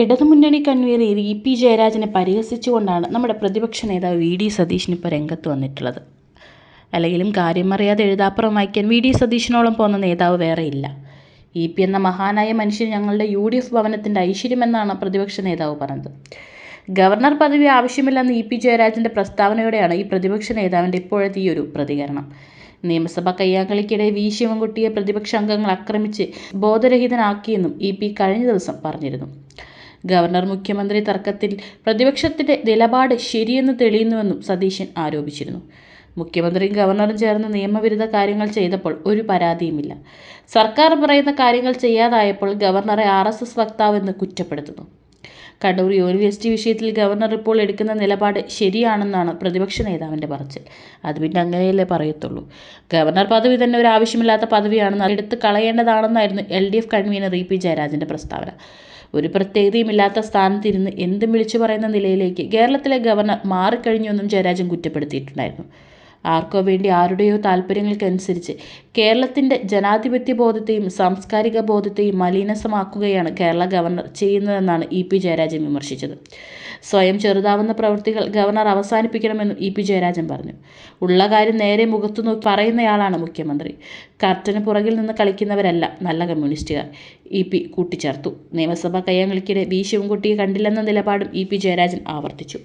ഇടതുമുന്നണി convener E P ജയരാജനെ പരിഹസിച്ചുകൊണ്ടാണ് നമ്മുടെ പ്രതിപക്ഷ നേതാവ് വി ഡി സതീശൻ ഇപ്പോൾ രംഗത്ത് വന്നിട്ടുള്ളത് അല്ലെങ്കിലും കാര്യമറിയാതെ എഴുതാപ്പുറം വായിക്കാൻ വി ഡി സതീശനോളം പോകുന്ന നേതാവ് വേറെയില്ല ഇ പി എന്ന മഹാനായ മനുഷ്യൻ ഞങ്ങളുടെ യു ഡി എഫ് ഭവനത്തിൻ്റെ ഐശ്വര്യമെന്നാണ് പ്രതിപക്ഷ നേതാവ് പറഞ്ഞത് ഗവർണർ പദവി ആവശ്യമില്ലെന്ന് ഇ പി ജയരാജൻ്റെ പ്രസ്താവനയോടെയാണ് ഈ പ്രതിപക്ഷ നേതാവിൻ്റെ ഇപ്പോഴത്തെ ഈ ഒരു പ്രതികരണം നിയമസഭ കയ്യാങ്കളിക്കിടെ വി ശിവൻകുട്ടിയെ പ്രതിപക്ഷ അംഗങ്ങൾ ആക്രമിച്ച് ബോധരഹിതനാക്കിയെന്നും ഇ പി കഴിഞ്ഞ ദിവസം പറഞ്ഞിരുന്നു ഗവർണർ മുഖ്യമന്ത്രി തർക്കത്തിൽ പ്രതിപക്ഷത്തിന്റെ നിലപാട് ശരിയെന്ന് തെളിയുന്നുവെന്നും സതീശൻ ആരോപിച്ചിരുന്നു മുഖ്യമന്ത്രിയും ഗവർണറും ചേർന്ന് നിയമവിരുദ്ധ കാര്യങ്ങൾ ചെയ്തപ്പോൾ ഒരു പരാതിയുമില്ല സർക്കാർ പറയുന്ന കാര്യങ്ങൾ ചെയ്യാതായപ്പോൾ ഗവർണറെ ആർ എസ് എസ് വക്താവെന്ന് കുറ്റപ്പെടുത്തുന്നു കണ്ണൂർ യൂണിവേഴ്സിറ്റി വിഷയത്തിൽ ഗവർണർ ഇപ്പോൾ എടുക്കുന്ന നിലപാട് ശരിയാണെന്നാണ് പ്രതിപക്ഷ നേതാവിൻ്റെ പറച്ചൽ അത് പിന്നെ അങ്ങനെയല്ലേ പറയത്തുള്ളൂ ഗവർണർ പദവി തന്നെ ഒരു ആവശ്യമില്ലാത്ത പദവിയാണെന്ന് എടുത്ത് കളയേണ്ടതാണെന്നായിരുന്നു L D F convener E P ജയരാജൻ്റെ പ്രസ്താവന ഒരു പ്രത്യേകതയുമില്ലാത്ത സ്ഥാനത്തിരുന്ന് എന്തും വിളിച്ചു പറയുന്ന നിലയിലേക്ക് കേരളത്തിലെ ഗവർണർ മാറിക്കഴിഞ്ഞുവെന്നും ജയരാജൻ കുറ്റപ്പെടുത്തിയിട്ടുണ്ടായിരുന്നു ആർക്കോ വേണ്ടി ആരുടെയോ താല്പര്യങ്ങൾക്കനുസരിച്ച് കേരളത്തിൻ്റെ ജനാധിപത്യ ബോധത്തെയും സാംസ്കാരിക ബോധത്തെയും മലീനസമാക്കുകയാണ് കേരള ഗവർണർ ചെയ്യുന്നതെന്നാണ് ഇ പി ജയരാജൻ വിമർശിച്ചത് സ്വയം ചെറുതാവുന്ന പ്രവൃത്തികൾ ഗവർണർ അവസാനിപ്പിക്കണമെന്നും ഇ പി ജയരാജൻ പറഞ്ഞു ഉള്ള കാര്യം നേരെ മുഖത്തു നോക്കി പറയുന്നയാളാണ് മുഖ്യമന്ത്രി കർട്ടന് പുറകിൽ നിന്ന് കളിക്കുന്നവരല്ല നല്ല കമ്മ്യൂണിസ്റ്റുകാർ ഇ പി കൂട്ടിച്ചേർത്തു നിയമസഭാ കയ്യാങ്കളിക്കിടെ വി ശിവൻകുട്ടിയെ കണ്ടില്ലെന്ന നിലപാടും ഇ പി ജയരാജൻ ആവർത്തിച്ചു